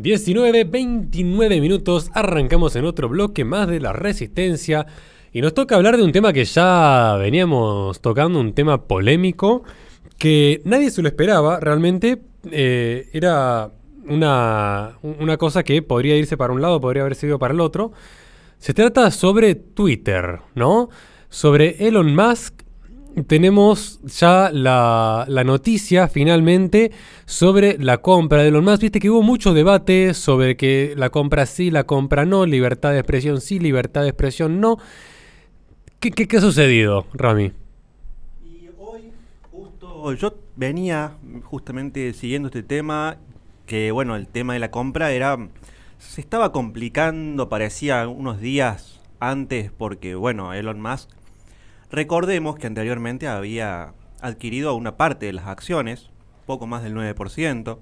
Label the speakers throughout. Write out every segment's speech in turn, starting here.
Speaker 1: 19, 29 minutos, arrancamos en otro bloque más de la resistencia y nos toca hablar de un tema que ya veníamos tocando, un tema polémico que nadie se lo esperaba, realmente eh, era una, una cosa que podría irse para un lado, podría haber sido para el otro. Se trata sobre Twitter, ¿no? Sobre Elon Musk tenemos ya la, noticia finalmente sobre la compra de Elon Musk. Viste que hubo mucho debate sobre que la compra sí, la compra no, libertad de expresión sí, libertad de expresión no. ¿Qué, qué ha sucedido, Rami? Y
Speaker 2: hoy, justo, yo venía justamente siguiendo este tema, que bueno, el tema de la compra era. Se estaba complicando, parecía unos días antes, porque bueno, Elon Musk Recordemos que anteriormente había adquirido una parte de las acciones, poco más del 9%.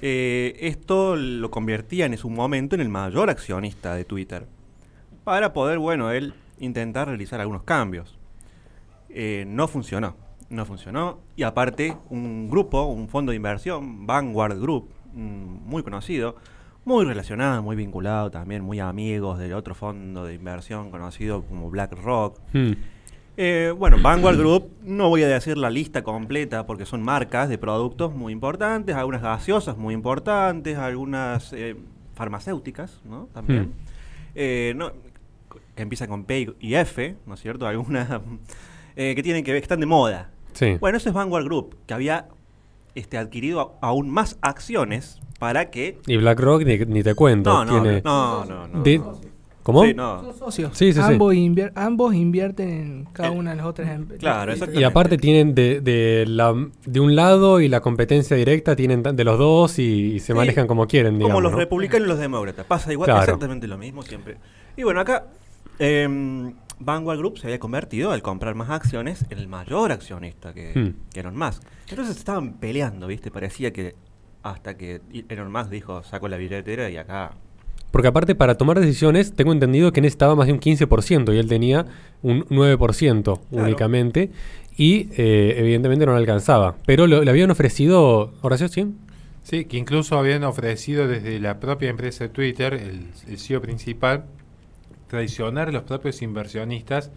Speaker 2: Eh, esto lo convertía en su momento en el mayor accionista de Twitter, para poder, bueno, él intentar realizar algunos cambios. Eh, no funcionó, no funcionó. Y aparte, un grupo, un fondo de inversión, Vanguard Group, mm, muy conocido, muy relacionado, muy vinculado también, muy amigos del otro fondo de inversión conocido como BlackRock. Hmm. Eh, bueno, Vanguard Group, no voy a decir la lista completa porque son marcas de productos muy importantes, algunas gaseosas muy importantes, algunas eh, farmacéuticas, ¿no? También. Hmm. Eh, que empiezan con P y F, ¿no es cierto? Algunas que tienen que que están de moda. Sí. Bueno, eso es Vanguard Group, que había este, adquirido aún más acciones para que...
Speaker 1: Y BlackRock ni, te cuento. No, no, no, no, no, ¿Cómo? Sí, ambos, invierten en cada eh, una de las otras empresas. Claro, exactamente. Y aparte tienen de, un lado y la competencia directa tienen de los dos y, se manejan como quieren. Digamos, como los republicanos
Speaker 2: y los demócratas. Pasa igual, exactamente lo mismo siempre. Y bueno, acá em, Vanguard Group se había convertido, al comprar más acciones, en el mayor accionista que, hmm. que Elon Musk. Entonces estaban peleando, ¿viste? Parecía que hasta que Elon Musk dijo, saco la billetera y acá
Speaker 1: porque aparte para tomar decisiones, tengo entendido que necesitaba más de un 15% y él tenía un 9% únicamente y eh, evidentemente no lo alcanzaba. Pero lo, le habían ofrecido, Horacio, ¿sí? Sí, que incluso habían ofrecido desde la propia
Speaker 3: empresa de Twitter, el, el CEO principal, traicionar a los propios inversionistas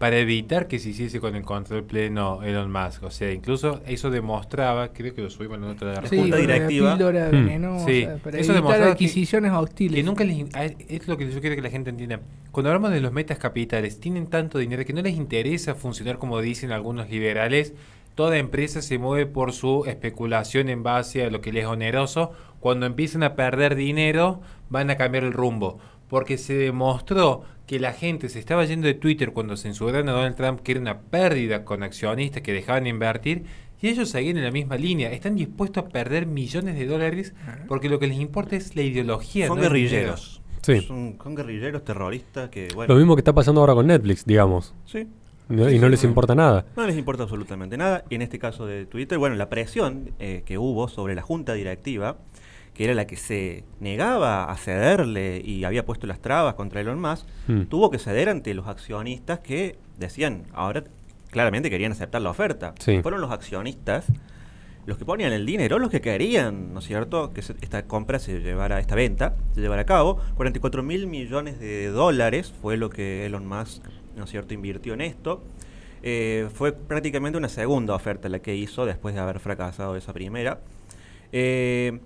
Speaker 3: para evitar que se hiciese con el control pleno Elon Musk. O sea, incluso eso demostraba, creo que lo subimos en otra directiva. Hmm. sí. para eso adquisiciones hostiles. nunca es lo que yo quiero que la gente entienda. Cuando hablamos de los metas capitales, tienen tanto dinero que no les interesa funcionar como dicen algunos liberales. Toda empresa se mueve por su especulación en base a lo que les es oneroso. Cuando empiezan a perder dinero, van a cambiar el rumbo porque se demostró que la gente se estaba yendo de Twitter cuando censuraron a Donald Trump, que era una pérdida con accionistas que dejaban invertir, y ellos seguían en la misma línea. Están dispuestos a perder millones de dólares porque lo que les importa es la ideología.
Speaker 2: Son guerrilleros. Sí. Son, guerrilleros terroristas que... Lo mismo
Speaker 1: que está pasando ahora con Netflix, digamos. Sí. y no les importa nada.
Speaker 2: No les importa absolutamente nada. Y en este caso de Twitter, bueno, la presión eh, que hubo sobre la junta directiva que era la que se negaba a cederle y había puesto las trabas contra Elon Musk, hmm. tuvo que ceder ante los accionistas que decían, ahora claramente querían aceptar la oferta. Fueron los accionistas los que ponían el dinero, los que querían, ¿no es cierto?, que esta compra se llevara, esta venta se llevara a cabo. 44 mil millones de dólares fue lo que Elon Musk, ¿no es cierto?, invirtió en esto. Eh, fue prácticamente una segunda oferta la que hizo después de haber fracasado esa primera. Eh,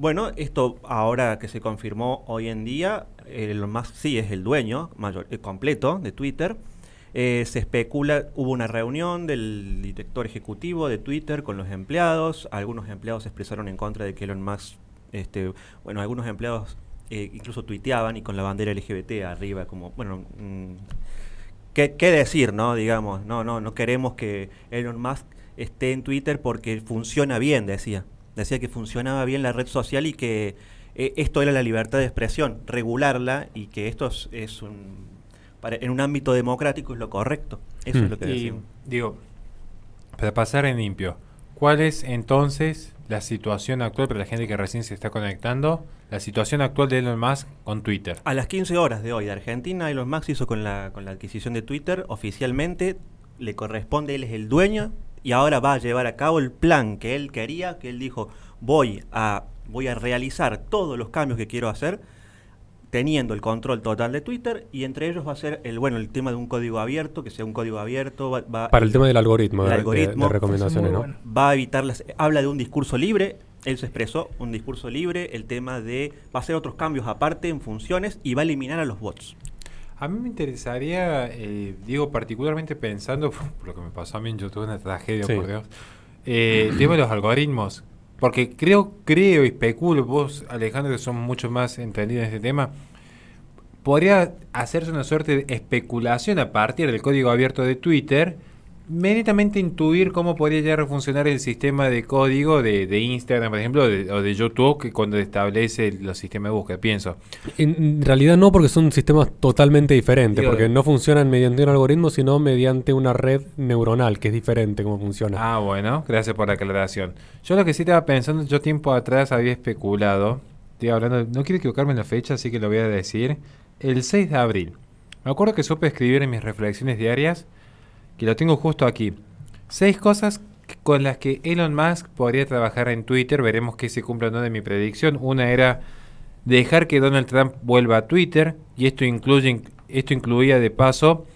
Speaker 2: bueno, esto ahora que se confirmó hoy en día, Elon Musk sí es el dueño eh, completo de Twitter. Eh, se especula, hubo una reunión del director ejecutivo de Twitter con los empleados. Algunos empleados expresaron en contra de que Elon Musk, este, bueno, algunos empleados eh, incluso tuiteaban y con la bandera LGBT arriba, como, bueno, mm, ¿qué, ¿qué, decir, no? Digamos, no, no, no queremos que Elon Musk esté en Twitter porque funciona bien, decía. Decía que funcionaba bien la red social y que eh, esto era la libertad de expresión, regularla y que esto es, un, en un ámbito democrático es lo correcto. Eso es hmm. lo que digo,
Speaker 3: para pasar en limpio, ¿cuál es entonces la situación actual para la gente que recién se está conectando? La situación
Speaker 2: actual de Elon Musk con Twitter. A las 15 horas de hoy de Argentina, Elon Musk hizo con la, con la adquisición de Twitter oficialmente, le corresponde, él es el dueño y ahora va a llevar a cabo el plan que él quería, que él dijo, voy a, voy a realizar todos los cambios que quiero hacer teniendo el control total de Twitter y entre ellos va a ser el bueno el tema de un código abierto que sea un código abierto va, para el tema del algoritmo, el algoritmo de, recomendaciones ¿no? va a evitar las habla de un discurso libre él se expresó un discurso libre el tema de va a hacer otros cambios aparte en funciones y va a eliminar a los bots a mí me interesaría,
Speaker 3: eh, digo, particularmente pensando, por lo que me pasó a mí en YouTube, una tragedia, por Dios, eh, el tema de los algoritmos. Porque creo, creo y especulo, vos, Alejandro, que son mucho más entendidos en este tema, podría hacerse una suerte de especulación a partir del código abierto de Twitter inmediatamente intuir cómo podría llegar a funcionar el sistema de código de, de Instagram, por ejemplo, o de YouTube, que cuando establece los sistemas de búsqueda, pienso.
Speaker 1: En realidad no, porque son sistemas totalmente diferentes, porque no funcionan mediante un algoritmo, sino mediante una red neuronal, que es diferente cómo funciona. Ah, bueno, gracias
Speaker 3: por la aclaración. Yo lo que sí estaba pensando, yo tiempo atrás había especulado, estoy hablando, no quiero equivocarme en la fecha, así que lo voy a decir, el 6 de abril. Me acuerdo que supe escribir en mis reflexiones diarias, que lo tengo justo aquí. Seis cosas con las que Elon Musk podría trabajar en Twitter. Veremos que se cumple o no de mi predicción. Una era dejar que Donald Trump vuelva a Twitter. Y esto, esto incluía de paso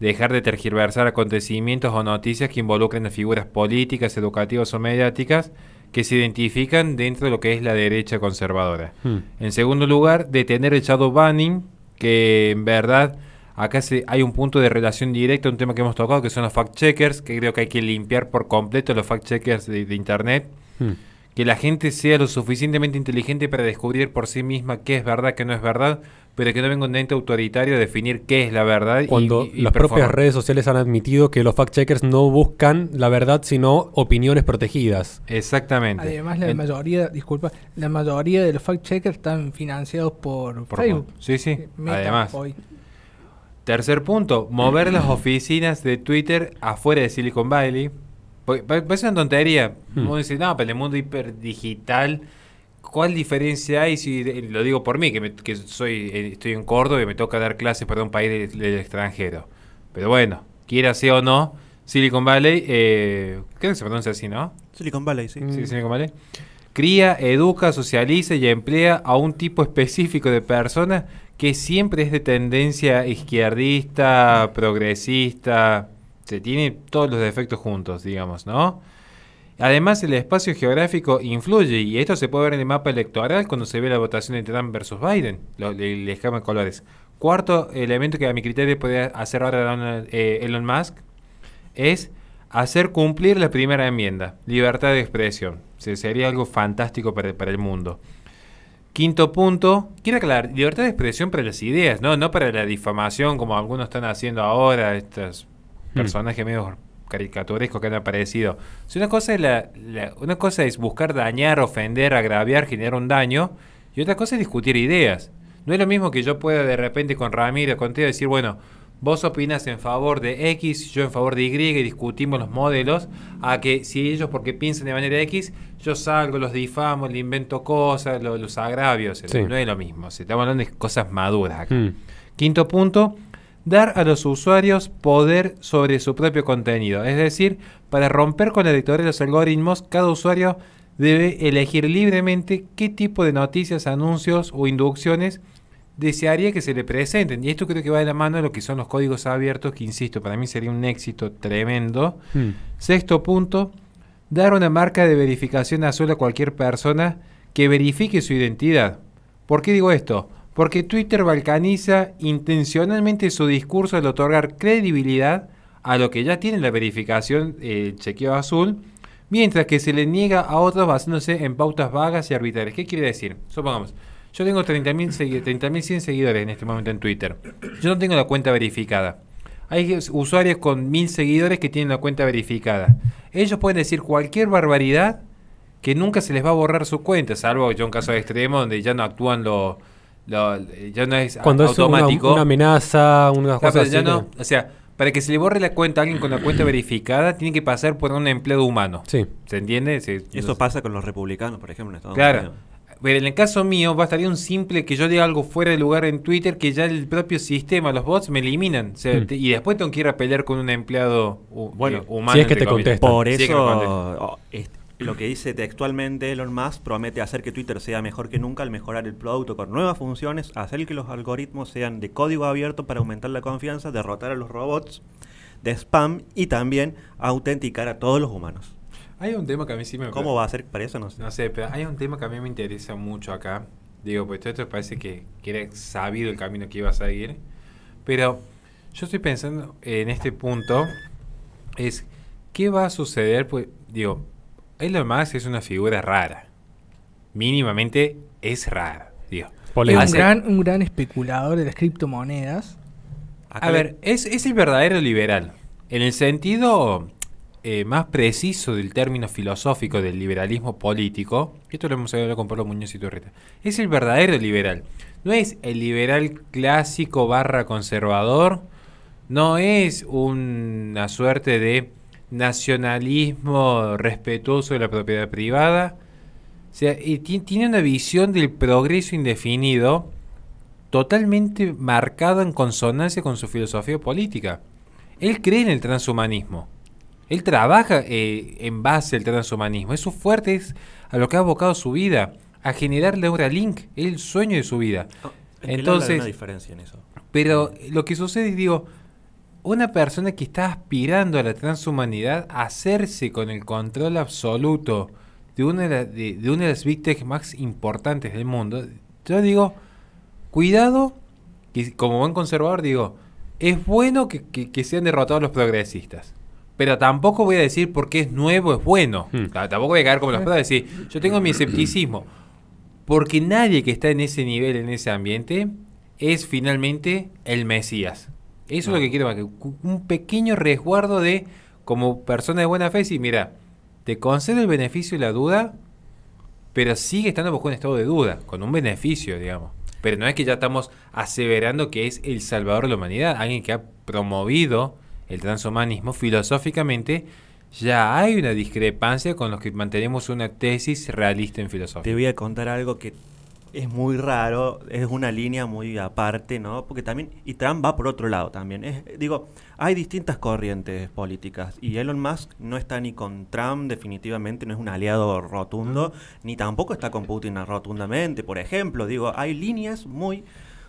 Speaker 3: dejar de tergiversar acontecimientos o noticias que involucren a figuras políticas, educativas o mediáticas que se identifican dentro de lo que es la derecha conservadora. Hmm. En segundo lugar, detener el shadow banning, que en verdad Acá hay un punto de relación directa, un tema que hemos tocado, que son los fact-checkers, que creo que hay que limpiar por completo los fact-checkers de, Internet. Hmm. Que la gente sea lo suficientemente inteligente para descubrir por sí misma qué es verdad, qué no es verdad, pero que no venga un ente autoritario a definir qué es la verdad. Cuando las propias redes
Speaker 1: sociales han admitido que los fact-checkers no buscan la verdad, sino opiniones protegidas. Exactamente. Además, la
Speaker 3: mayoría, disculpa, la mayoría de los fact-checkers están financiados por, Facebook. Sí, sí, eh, además. Tercer punto, mover las oficinas de Twitter afuera de Silicon Valley. Parece pues, pues, pues una tontería. Hmm. Uno dice, no, pero en el mundo hiperdigital, ¿cuál diferencia hay? si Lo digo por mí, que, soy eh, estoy en Córdoba y me toca dar clases para un país del, extranjero. Pero bueno, quiera sea o no, Silicon Valley, eh, creo que se pronuncia así, ¿no?
Speaker 2: Silicon Valley, sí. Mm. Sí,
Speaker 3: Silicon Valley. Cría, educa, socializa y emplea a un tipo específico de personas que siempre es de tendencia izquierdista, progresista, se tiene todos los defectos juntos, digamos, ¿no? Además, el espacio geográfico influye, y esto se puede ver en el mapa electoral cuando se ve la votación de Trump versus Biden, lo, el, esquema de colores. Cuarto elemento que a mi criterio podría hacer ahora eh, Elon Musk es hacer cumplir la primera enmienda, libertad de expresión. sería algo fantástico para el mundo. Quinto punto, quiero aclarar, libertad de expresión para las ideas, no, no para la difamación como algunos están haciendo ahora, estos mm. personajes medio caricaturescos que han aparecido. Si una cosa es la, una cosa es buscar dañar, ofender, agraviar, generar un daño, y otra cosa es discutir ideas. No es lo mismo que yo pueda de repente con Ramiro, contigo, decir, bueno, Vos opinas en favor de X, yo en favor de Y, y discutimos los modelos, a que si ellos porque piensan de manera X, yo salgo, los difamo, le invento cosas, los agravios, no es lo mismo, estamos hablando de cosas maduras acá. Mm. Quinto punto, dar a los usuarios poder sobre su propio contenido, es decir, para romper con la editorial de los algoritmos, cada usuario debe elegir libremente qué tipo de noticias, anuncios o inducciones desearía que se le presenten. Y esto creo que va de la mano de lo que son los códigos abiertos, que insisto, para mí sería un éxito tremendo. Hmm. Sexto punto, dar una marca de verificación azul a cualquier persona que verifique su identidad. ¿Por qué digo esto? Porque Twitter balcaniza intencionalmente su discurso al otorgar credibilidad a lo que ya tiene la verificación, el eh, chequeo azul, mientras que se le niega a otros basándose en pautas vagas y arbitrarias. ¿Qué quiere decir? Supongamos, yo tengo 30.100 mil seguidores en este momento en Twitter. Yo no tengo la cuenta verificada. Hay usuarios con 1.000 seguidores que tienen la cuenta verificada. Ellos pueden decir cualquier barbaridad que nunca se les va a borrar su cuenta, salvo yo un caso extremo donde ya no actúan los... ya no es Cuando automático. es una,
Speaker 1: amenaza, una o
Speaker 3: sea, para que se le borre la cuenta a alguien con la cuenta verificada, tiene que pasar por un empleado humano. Sí. ¿Se entiende? Eso
Speaker 2: pasa con los republicanos, por ejemplo, en Estados Unidos. Claro.
Speaker 3: Pero en el caso mío, bastaría un simple que yo diga algo fuera de lugar en Twitter que ya el propio sistema, los bots, me eliminan. Hmm. y después tengo que ir a pelear con un empleado eh, bueno, humano. Si es que te contesta. Por eso, oh,
Speaker 2: lo que dice textualmente Elon Musk promete hacer que Twitter sea mejor que nunca al mejorar el producto con nuevas funciones, hacer que los algoritmos sean de código abierto para aumentar la confianza, derrotar a los robots de spam y también autenticar a todos los humanos. Hay un tema
Speaker 3: que a mí sí me... ¿Cómo va a ser para eso? No sé. No sé, pero hay un tema que a mí me interesa mucho acá. Digo, pues todo esto parece que, que era sabido el camino que iba a seguir. Pero yo estoy pensando en este punto, es qué va a suceder, pues digo, lo más es una figura rara. Mínimamente es rara, Es un gran,
Speaker 1: un gran especulador de las criptomonedas.
Speaker 3: a ver, es, es el verdadero liberal. En el sentido eh, más preciso del término filosófico del liberalismo político, esto lo hemos hablado con Pablo Muñoz y Torreta... es el verdadero liberal. No es el liberal clásico barra conservador, no es una suerte de nacionalismo respetuoso de la propiedad privada. O sea, tiene una visión del progreso indefinido totalmente marcada en consonancia con su filosofía política. Él cree en el transhumanismo. Él trabaja eh, en base al transhumanismo. Eso fuerte es a lo que ha abocado su vida, a generar link, el sueño de su vida. Ah, Entonces, Pero lo que sucede es, digo, una persona que está aspirando a la transhumanidad, a hacerse con el control absoluto de una de, una de las víctimas más importantes del mundo, yo digo, cuidado, que como buen conservador digo, es bueno que sean derrotados los progresistas pero tampoco voy a decir porque es nuevo es bueno. Hmm. Tampoco voy a caer como los padres. decir, yo tengo mi escepticismo. Porque nadie que está en ese nivel, en ese ambiente, es finalmente el Mesías. Eso es lo ah. que quiero más, un pequeño resguardo de, como persona de buena fe, si mira, te concedo el beneficio y la duda, pero sigue estando bajo un estado de duda, con un beneficio, digamos. Pero no es que ya estamos aseverando que es el salvador de la humanidad, alguien que ha promovido el transhumanismo, filosóficamente ya hay una discrepancia con los que
Speaker 2: mantenemos una tesis realista en filosofía. Te voy a contar algo que es muy raro, es una línea muy aparte, ¿no? Porque también, y Trump va por otro lado también. digo, hay distintas corrientes políticas y Elon Musk no está ni con Trump definitivamente, no es un aliado rotundo, ni tampoco está con Putin rotundamente, por ejemplo. Digo, hay líneas muy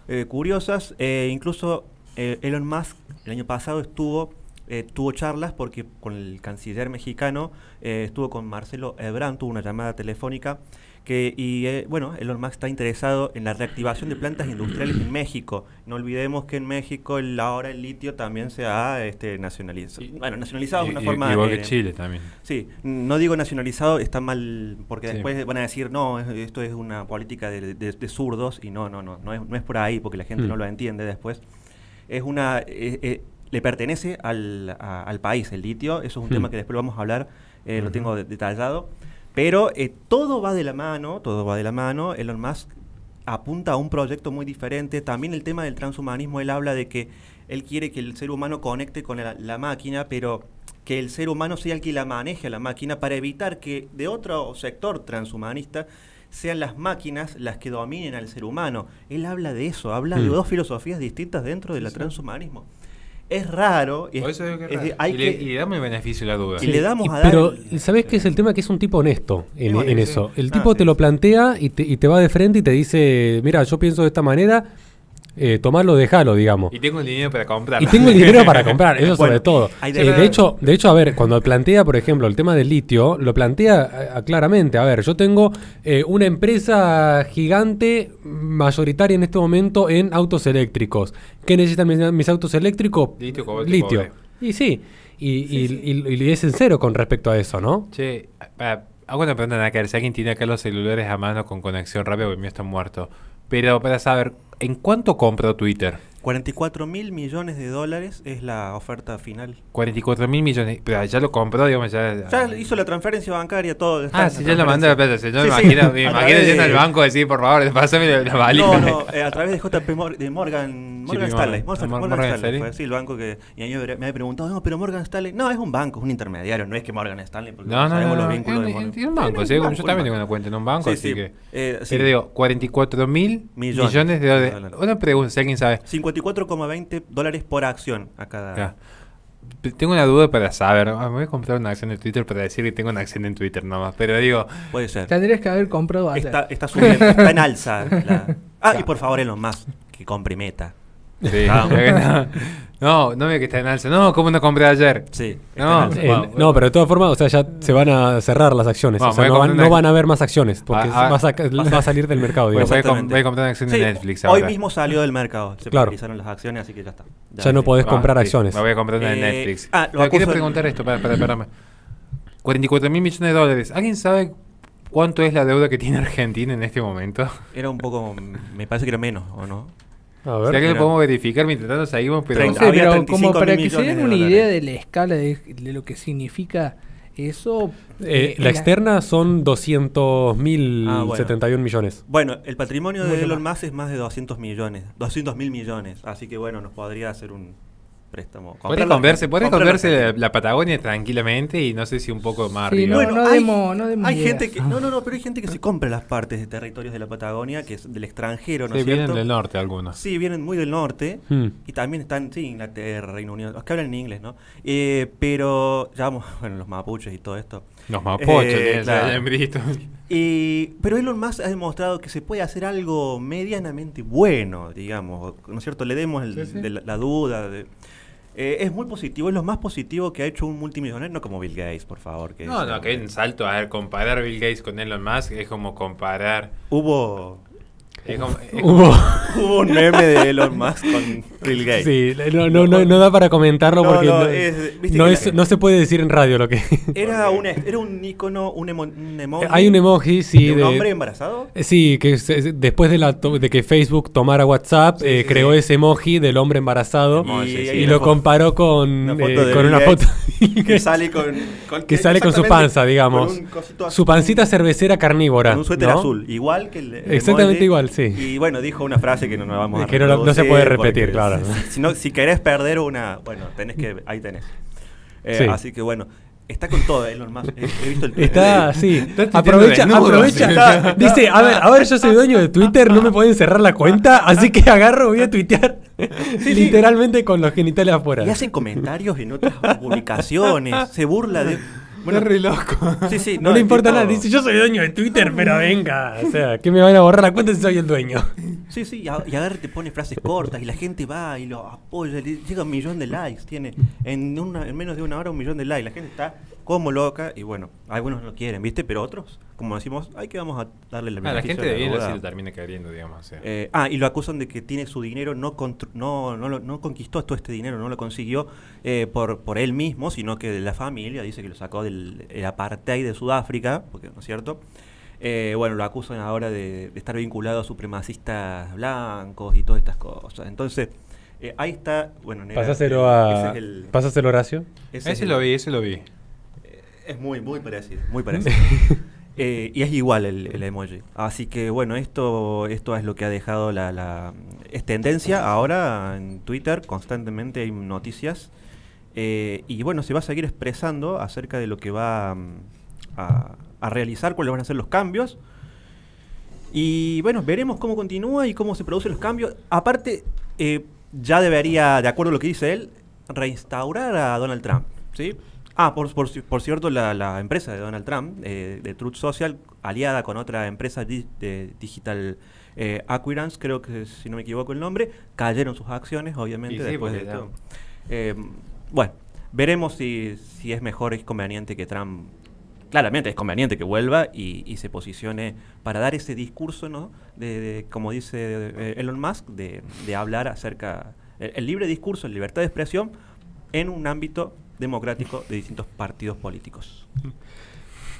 Speaker 2: eh, curiosas, e incluso eh, Elon Musk el año pasado estuvo eh, tuvo charlas porque con el canciller mexicano eh, estuvo con Marcelo Ebrán, tuvo una llamada telefónica que y bueno, Elon Musk está interesado en la reactivación de plantas industriales en México. No olvidemos que en México ahora el litio también se ha este, nacionalizado. bueno, nacionalizado es una forma... Igual que Chile también. Sí, no digo nacionalizado, está mal, porque después van a decir, no, esto es una política de, de, zurdos y no, no, no, no es, no es por ahí porque la gente hmm. no lo entiende después es una, eh, eh, le pertenece al, al, país el litio, eso es un hmm. tema que después vamos a hablar, eh, lo tengo detallado, pero todo va de la mano, todo va de la mano, Elon Musk apunta a un proyecto muy diferente, también el tema del transhumanismo, él habla de que él quiere que el ser humano conecte con la, la máquina, pero que el ser humano sea el que la maneje a la máquina para evitar que de otro sector transhumanista sean las máquinas las que dominen al ser humano. Él habla de eso, habla de mm. dos filosofías distintas dentro del transhumanismo. Es raro. Y, hay le,
Speaker 3: damos beneficio a la duda. le damos Pero,
Speaker 1: sabes ¿sabés qué es el tema? Que es un tipo honesto en, eso. El ah, tipo te lo plantea y te, y te va de frente y te dice: Mira, yo pienso de esta manera eh, tomarlo, dejarlo, digamos. Y tengo el dinero para comprar. Y tengo el dinero para comprar, eso sobre todo. de, hecho, de hecho, a ver, cuando plantea, por ejemplo, el tema del litio, lo plantea eh, claramente. A ver, yo tengo eh, una empresa gigante mayoritaria en este momento en autos eléctricos. ¿Qué necesitan mis, autos eléctricos? Litio, Y sí. Y, es sincero con respecto a eso, ¿no? Sí, ah, ah,
Speaker 3: hago una pregunta, Nacar. Si alguien tiene acá los celulares a mano con conexión rápida, porque el mío está muerto. Pero para saber, ¿en cuánto compro Twitter?
Speaker 2: 44 mil millones de dólares es la oferta final.
Speaker 3: 44 mil millones. Pero ya lo compró, digamos. Ya,
Speaker 2: hizo la transferencia bancaria, todo. ah, sí, ya lo mandó la plata. yo me imagino, yendo al banco y decir, por favor, pásame la, la No, no, eh, a través de JP Morgan, Morgan Stanley. Morgan, Stanley. Fue, sí, el banco que. Y a me había preguntado, no, pero Morgan Stanley. No, es un banco, es un intermediario. No es que Morgan Stanley. Porque no, no, sabemos no, los vínculos. de un banco. Sí, yo también tengo una cuenta en un banco. así que. Pero eh, digo,
Speaker 3: 44 mil millones de dólares. Una pregunta, si alguien sabe. 4,20 dólares por acción a cada. Tengo una duda para saber. me ah, voy a comprar una acción en Twitter para decir que tengo una acción en Twitter
Speaker 2: nomás. Pero digo. Puede ser. Tendrías que haber comprado. Está, está, subiendo, está en alza. Ah, y por favor, en los más que compre meta. Ah, no. no, no ve que está en
Speaker 3: alza. No, como no compré ayer? Sí. No, eh,
Speaker 1: no, pero de todas formas, o sea, ya se van a cerrar las acciones. o sea, no, van, a haber más acciones porque ah, ah. va a salir del mercado. Voy, a comprar una
Speaker 3: acción de Netflix Hoy mismo salió del mercado. Se
Speaker 2: claro. las acciones, así que ya está. Ya, no podés comprar acciones. Me voy a comprar una de eh, Netflix. Ah, quiero preguntar esto, para, para,
Speaker 3: 44 mil millones de dólares. ¿Alguien sabe cuánto es la deuda que tiene Argentina en este momento? Era un
Speaker 2: poco, me parece que era menos, ¿o no?
Speaker 3: A o sea que lo podemos verificar mientras tanto seguimos, pero, pero como para que se den una idea de la escala de, lo que significa eso. Eh,
Speaker 1: eh, la, externa son 200.071 ah, 71 millones.
Speaker 2: Bueno, el patrimonio de Elon Musk es más de 200 millones, 200 mil millones, así que bueno, nos podría hacer un, préstamo. Puede converse, puede converse
Speaker 3: la, Patagonia tranquilamente y no sé si un poco más Bueno,
Speaker 2: no, hay, gente que, no, no, no, pero hay gente que se compra las partes de territorios de la Patagonia, que es del extranjero, ¿no sí, vienen del norte algunos. Sí, vienen muy del norte hmm. y también están, sí, Inglaterra, Reino Unido, los que hablan en inglés, ¿no? Eh, pero, ya vamos, bueno, los mapuches y todo esto. Los mapochos, eh, claro. y, pero Elon Musk ha demostrado que se puede hacer algo medianamente bueno, digamos, ¿no es cierto? Le demos la, duda. Eh, es muy positivo, es lo más positivo que ha hecho un multimillonario, no como Bill Gates, por favor. Que no, no, que un salto. A ver,
Speaker 3: comparar Bill Gates con Elon Musk es como comparar. Hubo.
Speaker 1: hubo...
Speaker 2: un meme de Elon Musk con Bill Gates. no,
Speaker 1: da para comentarlo porque no, se puede decir en radio lo que. Era, un,
Speaker 2: era un icono, un, emoji. Hay un emoji, sí. ¿De, hombre embarazado? Eh,
Speaker 1: sí, que después de, la, de que Facebook tomara WhatsApp, eh, creó ese emoji del hombre embarazado y, lo comparó con una eh, foto, que sale con, que, sale con su panza, digamos. Su pancita cervecera carnívora. Con un suéter azul, igual que Exactamente igual, y
Speaker 2: bueno, dijo una frase que no nos vamos a Que no, se puede repetir, claro. Si, querés perder una, bueno, tenés que, ahí tenés. Eh, así que bueno, Está con todo, Elon He, visto el Está, eh, sí. Aprovecha, aprovecha. Dice, a ver,
Speaker 1: ahora yo soy dueño de Twitter, no me pueden cerrar la cuenta, así que agarro, voy a tuitear
Speaker 2: literalmente con los genitales afuera. Y hacen comentarios en otras publicaciones, se burla de no, le importa nada. Dice, yo soy dueño de Twitter, pero venga. O sea,
Speaker 1: que me van a borrar la cuenta si soy el dueño.
Speaker 2: Sí, sí, y, a, y te pone frases cortas y la gente va y lo apoya. llega un millón de likes. Tiene en, una, en menos de una hora un millón de likes. La gente está como loca, y bueno, algunos lo quieren, ¿viste? Pero otros, como decimos, hay que vamos a darle la ah, la gente de bien así termina cayendo,
Speaker 3: digamos. Eh,
Speaker 2: ah, y lo acusan de que tiene su dinero, no, no, no, no conquistó todo este dinero, no lo consiguió eh, por, por él mismo, sino que de la familia, dice que lo sacó del apartheid de Sudáfrica, porque, ¿no es cierto? Eh, bueno, lo acusan ahora de, estar vinculado a supremacistas blancos y todas estas cosas. Entonces, ahí está, bueno, Pásaselo a... Horacio. Ese, lo vi, ese lo vi. Es muy, muy mm. parecido, muy parecido. Eh, y es igual el, emoji. Así que bueno, esto, esto es lo que ha dejado la, la es tendencia. Ahora en Twitter constantemente hay noticias. Eh, y bueno, se va a seguir expresando acerca de lo que va mm, a, realizar, cuáles van a ser los cambios. Y bueno, veremos cómo continúa y cómo se producen los cambios. Aparte, eh, ya debería, de acuerdo a lo que dice él, reinstaurar a Donald Trump. ¿sí? Ah, por, por, cierto, la, empresa de Donald Trump, eh, de Truth Social, aliada con otra empresa de digital eh, creo que si no me equivoco el nombre, cayeron sus acciones, obviamente, después de esto. Em, bueno, veremos si, es mejor, es conveniente que Trump claramente es conveniente que vuelva y, se posicione para dar ese discurso, ¿no? De, como dice eh, Elon Musk, de, de hablar acerca el, libre discurso, la libertad de expresión en un ámbito democrático de distintos partidos políticos.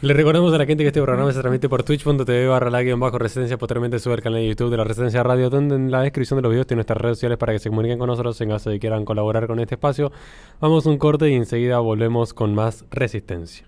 Speaker 1: Le recordamos a la gente que este programa se transmite por twitch.tv barra la guión bajo residencia, posteriormente sube al canal de YouTube de la Residencia Radio, donde en la descripción de los videos tiene nuestras redes sociales para que se comuniquen con nosotros en caso de quieran colaborar con este espacio. Vamos a un corte y enseguida volvemos con más resistencia.